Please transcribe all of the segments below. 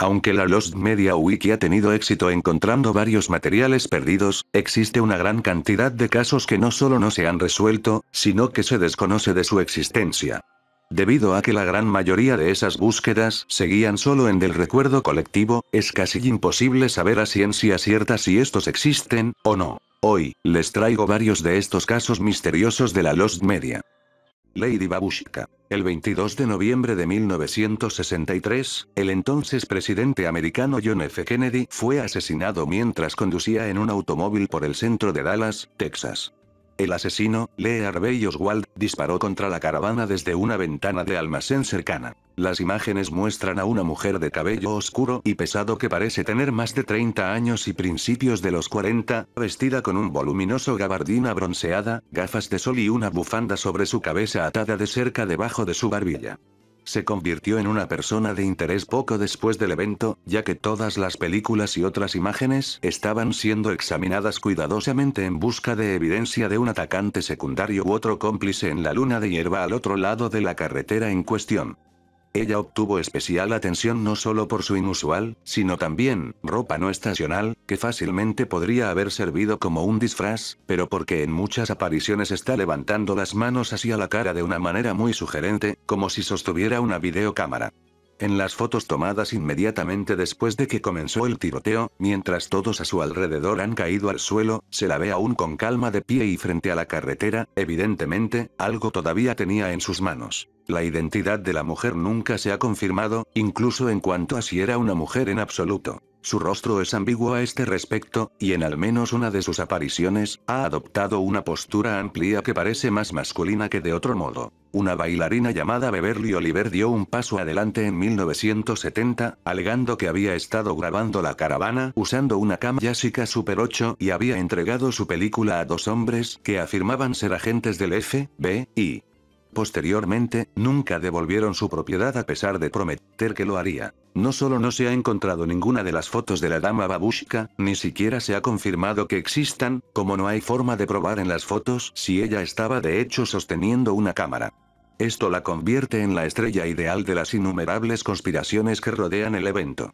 Aunque la Lost Media Wiki ha tenido éxito encontrando varios materiales perdidos, existe una gran cantidad de casos que no solo no se han resuelto, sino que se desconoce de su existencia. Debido a que la gran mayoría de esas búsquedas seguían solo en del recuerdo colectivo, es casi imposible saber a ciencia cierta si estos existen, o no. Hoy, les traigo varios de estos casos misteriosos de la Lost Media. Lady Babushka. El 22 de noviembre de 1963, el entonces presidente americano John F. Kennedy fue asesinado mientras conducía en un automóvil por el centro de Dallas, Texas. El asesino, Lee Harvey Oswald, disparó contra la caravana desde una ventana de almacén cercana. Las imágenes muestran a una mujer de cabello oscuro y pesado que parece tener más de 30 años y principios de los 40, vestida con un voluminoso gabardina bronceada, gafas de sol y una bufanda sobre su cabeza atada de cerca debajo de su barbilla se convirtió en una persona de interés poco después del evento, ya que todas las películas y otras imágenes estaban siendo examinadas cuidadosamente en busca de evidencia de un atacante secundario u otro cómplice en la luna de hierba al otro lado de la carretera en cuestión. Ella obtuvo especial atención no solo por su inusual, sino también, ropa no estacional, que fácilmente podría haber servido como un disfraz, pero porque en muchas apariciones está levantando las manos hacia la cara de una manera muy sugerente, como si sostuviera una videocámara. En las fotos tomadas inmediatamente después de que comenzó el tiroteo, mientras todos a su alrededor han caído al suelo, se la ve aún con calma de pie y frente a la carretera, evidentemente, algo todavía tenía en sus manos. La identidad de la mujer nunca se ha confirmado, incluso en cuanto a si era una mujer en absoluto. Su rostro es ambiguo a este respecto, y en al menos una de sus apariciones, ha adoptado una postura amplia que parece más masculina que de otro modo. Una bailarina llamada Beverly Oliver dio un paso adelante en 1970, alegando que había estado grabando la caravana usando una cámara Jessica Super 8 y había entregado su película a dos hombres que afirmaban ser agentes del FBI. Posteriormente, nunca devolvieron su propiedad a pesar de prometer que lo haría. No solo no se ha encontrado ninguna de las fotos de la dama babushka, ni siquiera se ha confirmado que existan, como no hay forma de probar en las fotos si ella estaba de hecho sosteniendo una cámara. Esto la convierte en la estrella ideal de las innumerables conspiraciones que rodean el evento.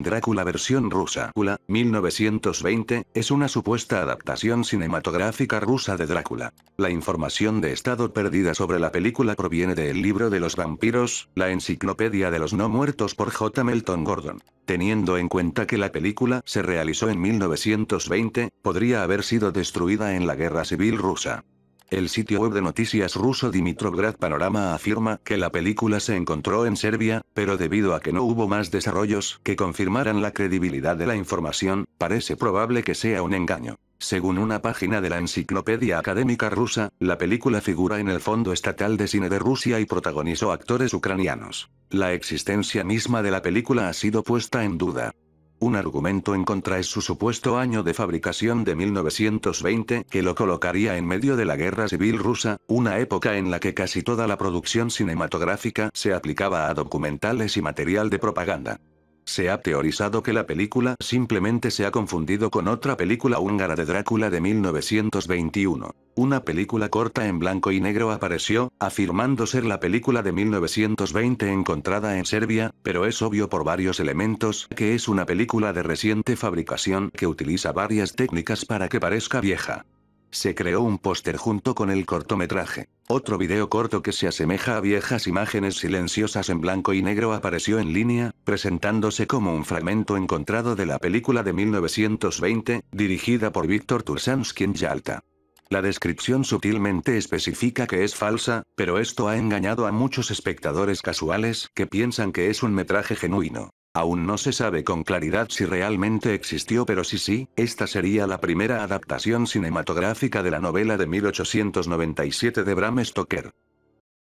Drácula versión rusa. 1920, es una supuesta adaptación cinematográfica rusa de Drácula. La información de estado perdida sobre la película proviene del libro de los vampiros, la enciclopedia de los no muertos por J. Melton Gordon. Teniendo en cuenta que la película se realizó en 1920, podría haber sido destruida en la Guerra Civil Rusa. El sitio web de noticias ruso Dimitrovgrad Panorama afirma que la película se encontró en Serbia, pero debido a que no hubo más desarrollos que confirmaran la credibilidad de la información, parece probable que sea un engaño. Según una página de la Enciclopedia Académica Rusa, la película figura en el Fondo Estatal de Cine de Rusia y protagonizó actores ucranianos. La existencia misma de la película ha sido puesta en duda. Un argumento en contra es su supuesto año de fabricación de 1920, que lo colocaría en medio de la guerra civil rusa, una época en la que casi toda la producción cinematográfica se aplicaba a documentales y material de propaganda. Se ha teorizado que la película simplemente se ha confundido con otra película húngara de Drácula de 1921. Una película corta en blanco y negro apareció, afirmando ser la película de 1920 encontrada en Serbia, pero es obvio por varios elementos que es una película de reciente fabricación que utiliza varias técnicas para que parezca vieja. Se creó un póster junto con el cortometraje. Otro video corto que se asemeja a viejas imágenes silenciosas en blanco y negro apareció en línea, presentándose como un fragmento encontrado de la película de 1920, dirigida por Víctor Tursansky en Yalta. La descripción sutilmente especifica que es falsa, pero esto ha engañado a muchos espectadores casuales que piensan que es un metraje genuino. Aún no se sabe con claridad si realmente existió, pero si sí, esta sería la primera adaptación cinematográfica de la novela de 1897 de Bram Stoker.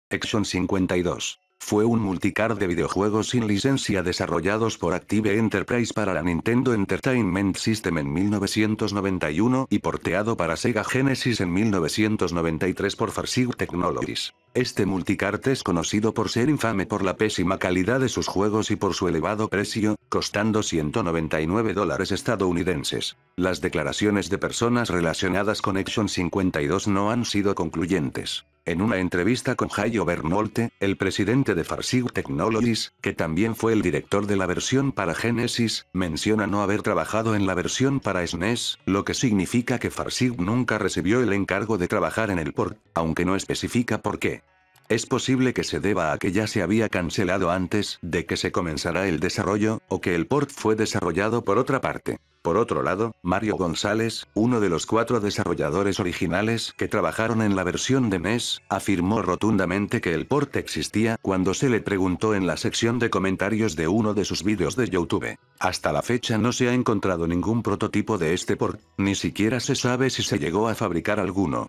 Action 52 fue un multicart de videojuegos sin licencia desarrollados por Active Enterprise para la Nintendo Entertainment System en 1991 y porteado para Sega Genesis en 1993 por Farsight Technologies. Este multicart es conocido por ser infame por la pésima calidad de sus juegos y por su elevado precio, costando 199 dólares estadounidenses. Las declaraciones de personas relacionadas con Action 52 no han sido concluyentes. En una entrevista con Jairo Bernolte, el presidente de Farsig Technologies, que también fue el director de la versión para Genesis, menciona no haber trabajado en la versión para SNES, e lo que significa que Farsig nunca recibió el encargo de trabajar en el port, aunque no especifica por qué. Es posible que se deba a que ya se había cancelado antes de que se comenzara el desarrollo, o que el port fue desarrollado por otra parte. Por otro lado, Mario González, uno de los cuatro desarrolladores originales que trabajaron en la versión de NES, afirmó rotundamente que el port existía cuando se le preguntó en la sección de comentarios de uno de sus vídeos de YouTube. Hasta la fecha no se ha encontrado ningún prototipo de este port, ni siquiera se sabe si se llegó a fabricar alguno.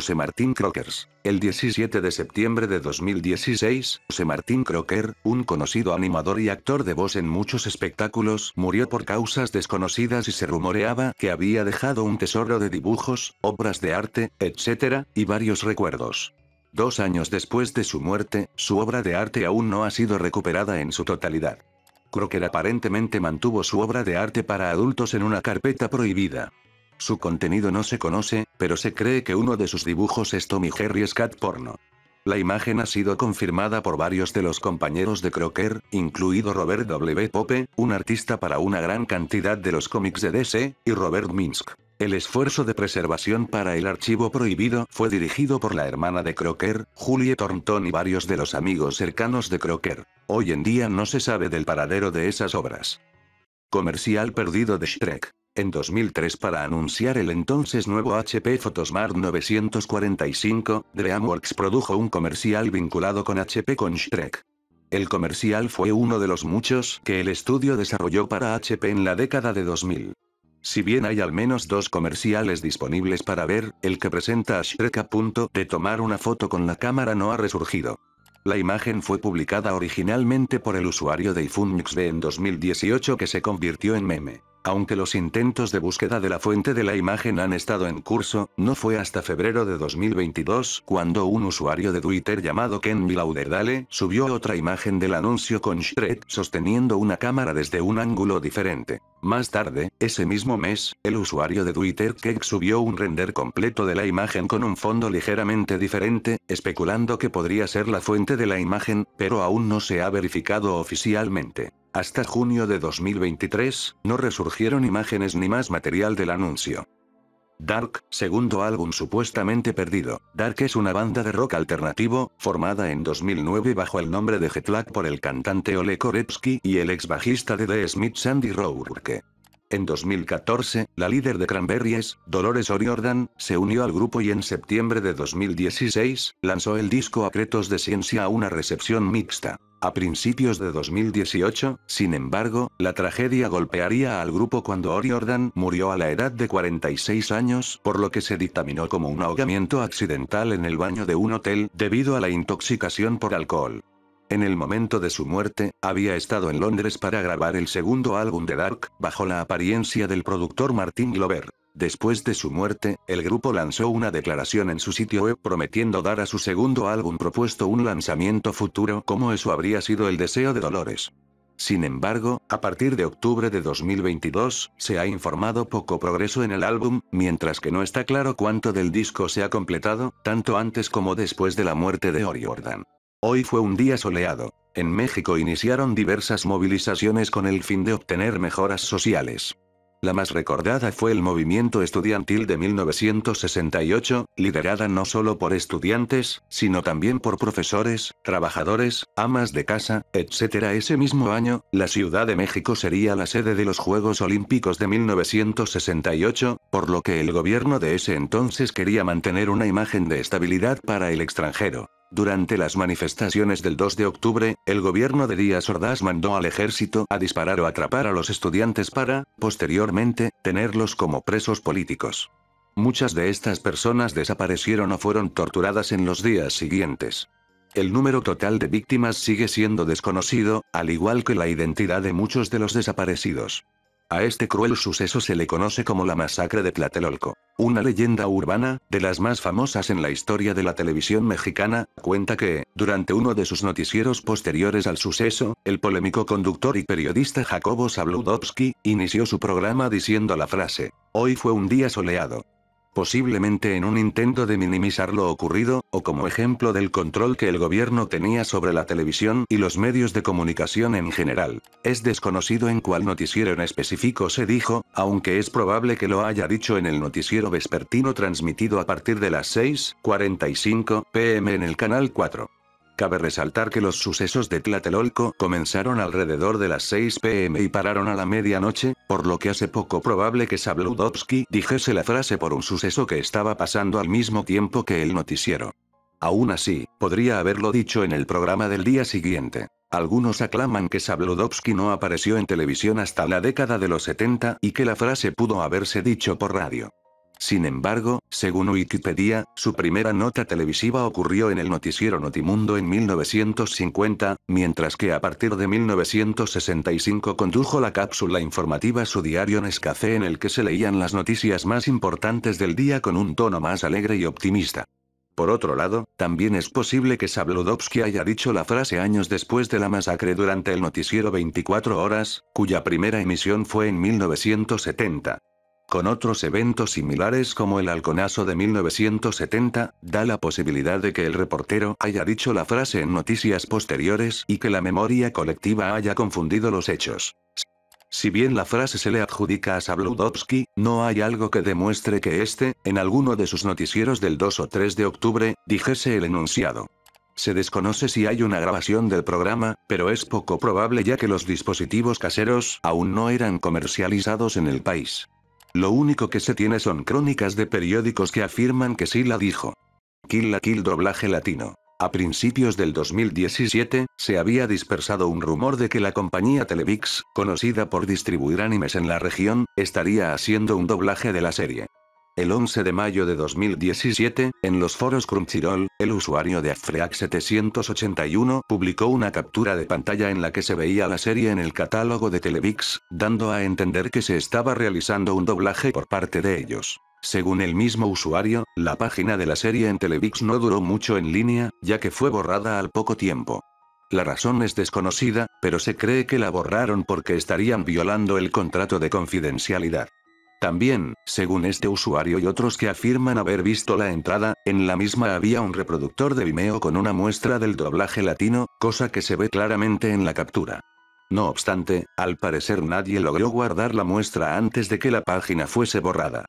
José Martín Crockers. El 17 de septiembre de 2016, José Martín Crocker, un conocido animador y actor de voz en muchos espectáculos, murió por causas desconocidas y se rumoreaba que había dejado un tesoro de dibujos, obras de arte, etc., y varios recuerdos. Dos años después de su muerte, su obra de arte aún no ha sido recuperada en su totalidad. Crocker aparentemente mantuvo su obra de arte para adultos en una carpeta prohibida. Su contenido no se conoce, pero se cree que uno de sus dibujos es Tommy Jerry Scott Porno. La imagen ha sido confirmada por varios de los compañeros de Crocker, incluido Robert W. Pope, un artista para una gran cantidad de los cómics de DC, y Robert Minsk. El esfuerzo de preservación para el archivo prohibido fue dirigido por la hermana de Crocker, Julie Thornton y varios de los amigos cercanos de Crocker. Hoy en día no se sabe del paradero de esas obras. Comercial perdido de Shrek en 2003 para anunciar el entonces nuevo HP Photosmart 945, DreamWorks produjo un comercial vinculado con HP con Shrek. El comercial fue uno de los muchos que el estudio desarrolló para HP en la década de 2000. Si bien hay al menos dos comerciales disponibles para ver, el que presenta a Shrek a punto de tomar una foto con la cámara no ha resurgido. La imagen fue publicada originalmente por el usuario de B en 2018 que se convirtió en meme. Aunque los intentos de búsqueda de la fuente de la imagen han estado en curso, no fue hasta febrero de 2022 cuando un usuario de Twitter llamado Ken Milauderdale subió otra imagen del anuncio con Shred sosteniendo una cámara desde un ángulo diferente. Más tarde, ese mismo mes, el usuario de Twitter Kek subió un render completo de la imagen con un fondo ligeramente diferente, especulando que podría ser la fuente de la imagen, pero aún no se ha verificado oficialmente. Hasta junio de 2023, no resurgieron imágenes ni más material del anuncio. Dark, segundo álbum supuestamente perdido. Dark es una banda de rock alternativo, formada en 2009 bajo el nombre de Jetlag por el cantante Ole Korepsky y el ex bajista de The Smith Sandy Rourke. En 2014, la líder de Cranberries, Dolores O'Riordan, se unió al grupo y en septiembre de 2016, lanzó el disco Acretos de Ciencia a una recepción mixta. A principios de 2018, sin embargo, la tragedia golpearía al grupo cuando O'Riordan murió a la edad de 46 años, por lo que se dictaminó como un ahogamiento accidental en el baño de un hotel debido a la intoxicación por alcohol. En el momento de su muerte, había estado en Londres para grabar el segundo álbum de Dark, bajo la apariencia del productor Martin Glover. Después de su muerte, el grupo lanzó una declaración en su sitio web prometiendo dar a su segundo álbum propuesto un lanzamiento futuro como eso habría sido el deseo de Dolores. Sin embargo, a partir de octubre de 2022, se ha informado poco progreso en el álbum, mientras que no está claro cuánto del disco se ha completado, tanto antes como después de la muerte de Ori Hoy fue un día soleado. En México iniciaron diversas movilizaciones con el fin de obtener mejoras sociales. La más recordada fue el movimiento estudiantil de 1968, liderada no solo por estudiantes, sino también por profesores, trabajadores, amas de casa, etc. Ese mismo año, la Ciudad de México sería la sede de los Juegos Olímpicos de 1968, por lo que el gobierno de ese entonces quería mantener una imagen de estabilidad para el extranjero. Durante las manifestaciones del 2 de octubre, el gobierno de Díaz Ordaz mandó al ejército a disparar o atrapar a los estudiantes para, posteriormente, tenerlos como presos políticos. Muchas de estas personas desaparecieron o fueron torturadas en los días siguientes. El número total de víctimas sigue siendo desconocido, al igual que la identidad de muchos de los desaparecidos. A este cruel suceso se le conoce como la masacre de Tlatelolco. Una leyenda urbana, de las más famosas en la historia de la televisión mexicana, cuenta que, durante uno de sus noticieros posteriores al suceso, el polémico conductor y periodista Jacobo Sabludowski inició su programa diciendo la frase, Hoy fue un día soleado posiblemente en un intento de minimizar lo ocurrido, o como ejemplo del control que el gobierno tenía sobre la televisión y los medios de comunicación en general. Es desconocido en cuál noticiero en específico se dijo, aunque es probable que lo haya dicho en el noticiero vespertino transmitido a partir de las 6.45 pm en el canal 4. Cabe resaltar que los sucesos de Tlatelolco comenzaron alrededor de las 6 pm y pararon a la medianoche, por lo que hace poco probable que Sabludowski dijese la frase por un suceso que estaba pasando al mismo tiempo que el noticiero. Aún así, podría haberlo dicho en el programa del día siguiente. Algunos aclaman que Sabludowski no apareció en televisión hasta la década de los 70 y que la frase pudo haberse dicho por radio. Sin embargo, según Wikipedia, su primera nota televisiva ocurrió en el noticiero Notimundo en 1950, mientras que a partir de 1965 condujo la cápsula informativa su diario Nescafé en el que se leían las noticias más importantes del día con un tono más alegre y optimista. Por otro lado, también es posible que Sabludowski haya dicho la frase años después de la masacre durante el noticiero 24 horas, cuya primera emisión fue en 1970. Con otros eventos similares como el halconazo de 1970, da la posibilidad de que el reportero haya dicho la frase en noticias posteriores y que la memoria colectiva haya confundido los hechos. Si bien la frase se le adjudica a Sabludowski, no hay algo que demuestre que este, en alguno de sus noticieros del 2 o 3 de octubre, dijese el enunciado. Se desconoce si hay una grabación del programa, pero es poco probable ya que los dispositivos caseros aún no eran comercializados en el país. Lo único que se tiene son crónicas de periódicos que afirman que sí la dijo. Kill la Kill doblaje latino. A principios del 2017, se había dispersado un rumor de que la compañía Televix, conocida por distribuir animes en la región, estaría haciendo un doblaje de la serie. El 11 de mayo de 2017, en los foros Crunchyroll, el usuario de Afreax781 publicó una captura de pantalla en la que se veía la serie en el catálogo de Televix, dando a entender que se estaba realizando un doblaje por parte de ellos. Según el mismo usuario, la página de la serie en Televix no duró mucho en línea, ya que fue borrada al poco tiempo. La razón es desconocida, pero se cree que la borraron porque estarían violando el contrato de confidencialidad. También, según este usuario y otros que afirman haber visto la entrada, en la misma había un reproductor de Vimeo con una muestra del doblaje latino, cosa que se ve claramente en la captura. No obstante, al parecer nadie logró guardar la muestra antes de que la página fuese borrada.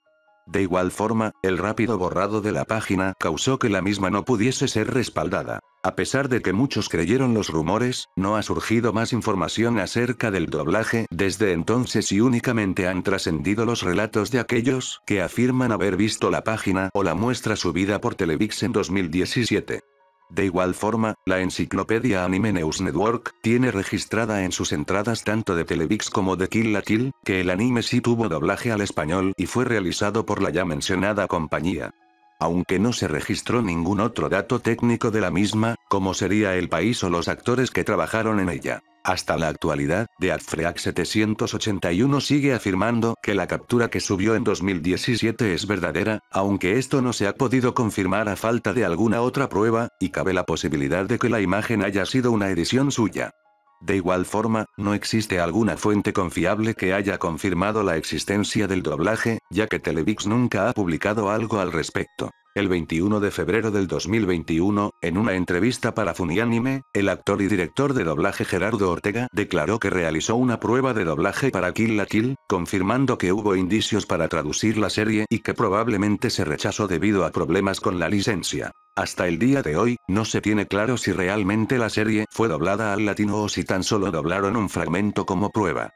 De igual forma, el rápido borrado de la página causó que la misma no pudiese ser respaldada. A pesar de que muchos creyeron los rumores, no ha surgido más información acerca del doblaje desde entonces y únicamente han trascendido los relatos de aquellos que afirman haber visto la página o la muestra subida por Televix en 2017. De igual forma, la enciclopedia Anime News Network, tiene registrada en sus entradas tanto de Televix como de Kill la Kill, que el anime sí tuvo doblaje al español y fue realizado por la ya mencionada compañía. Aunque no se registró ningún otro dato técnico de la misma, como sería el país o los actores que trabajaron en ella. Hasta la actualidad, Adfreak 781 sigue afirmando que la captura que subió en 2017 es verdadera, aunque esto no se ha podido confirmar a falta de alguna otra prueba, y cabe la posibilidad de que la imagen haya sido una edición suya. De igual forma, no existe alguna fuente confiable que haya confirmado la existencia del doblaje, ya que Televix nunca ha publicado algo al respecto. El 21 de febrero del 2021, en una entrevista para Funianime, el actor y director de doblaje Gerardo Ortega declaró que realizó una prueba de doblaje para Kill la Kill, confirmando que hubo indicios para traducir la serie y que probablemente se rechazó debido a problemas con la licencia. Hasta el día de hoy, no se tiene claro si realmente la serie fue doblada al latino o si tan solo doblaron un fragmento como prueba.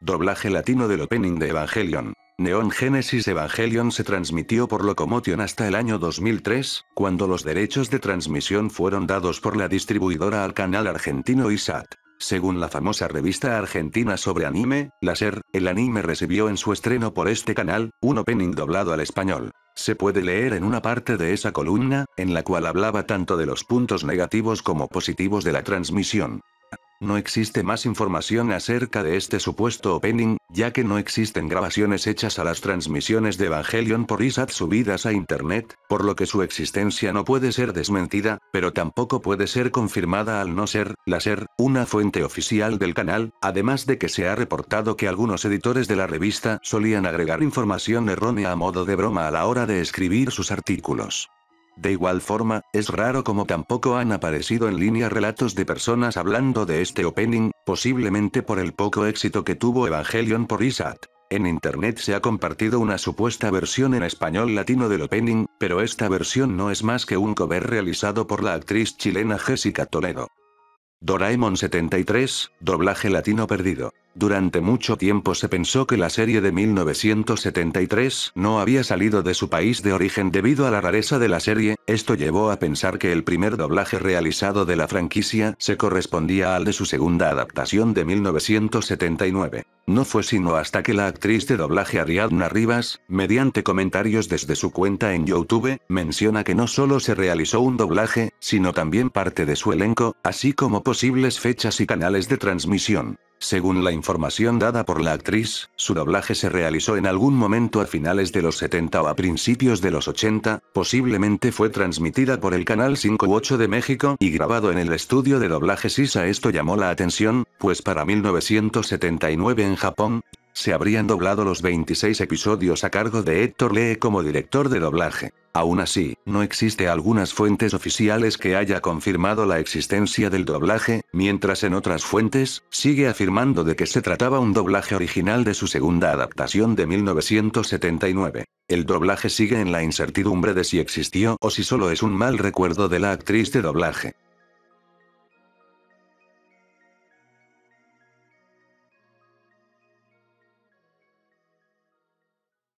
Doblaje latino del opening de Evangelion. Neon Genesis Evangelion se transmitió por Locomotion hasta el año 2003, cuando los derechos de transmisión fueron dados por la distribuidora al canal argentino ISAT. Según la famosa revista argentina sobre anime, Laser, el anime recibió en su estreno por este canal, un opening doblado al español. Se puede leer en una parte de esa columna, en la cual hablaba tanto de los puntos negativos como positivos de la transmisión. No existe más información acerca de este supuesto opening, ya que no existen grabaciones hechas a las transmisiones de Evangelion por ISAT subidas a internet, por lo que su existencia no puede ser desmentida, pero tampoco puede ser confirmada al no ser, la ser, una fuente oficial del canal, además de que se ha reportado que algunos editores de la revista solían agregar información errónea a modo de broma a la hora de escribir sus artículos. De igual forma, es raro como tampoco han aparecido en línea relatos de personas hablando de este opening, posiblemente por el poco éxito que tuvo Evangelion por Isat. En internet se ha compartido una supuesta versión en español latino del opening, pero esta versión no es más que un cover realizado por la actriz chilena Jessica Toledo. Doraemon 73, doblaje latino perdido. Durante mucho tiempo se pensó que la serie de 1973 no había salido de su país de origen debido a la rareza de la serie, esto llevó a pensar que el primer doblaje realizado de la franquicia se correspondía al de su segunda adaptación de 1979. No fue sino hasta que la actriz de doblaje Ariadna Rivas, mediante comentarios desde su cuenta en YouTube, menciona que no solo se realizó un doblaje, sino también parte de su elenco, así como posibles fechas y canales de transmisión. Según la información dada por la actriz, su doblaje se realizó en algún momento a finales de los 70 o a principios de los 80, posiblemente fue transmitida por el Canal 5 8 de México y grabado en el estudio de doblaje Sisa. Esto llamó la atención, pues para 1979 en Japón, se habrían doblado los 26 episodios a cargo de Héctor Lee como director de doblaje. Aún así, no existe algunas fuentes oficiales que haya confirmado la existencia del doblaje, mientras en otras fuentes, sigue afirmando de que se trataba un doblaje original de su segunda adaptación de 1979. El doblaje sigue en la incertidumbre de si existió o si solo es un mal recuerdo de la actriz de doblaje.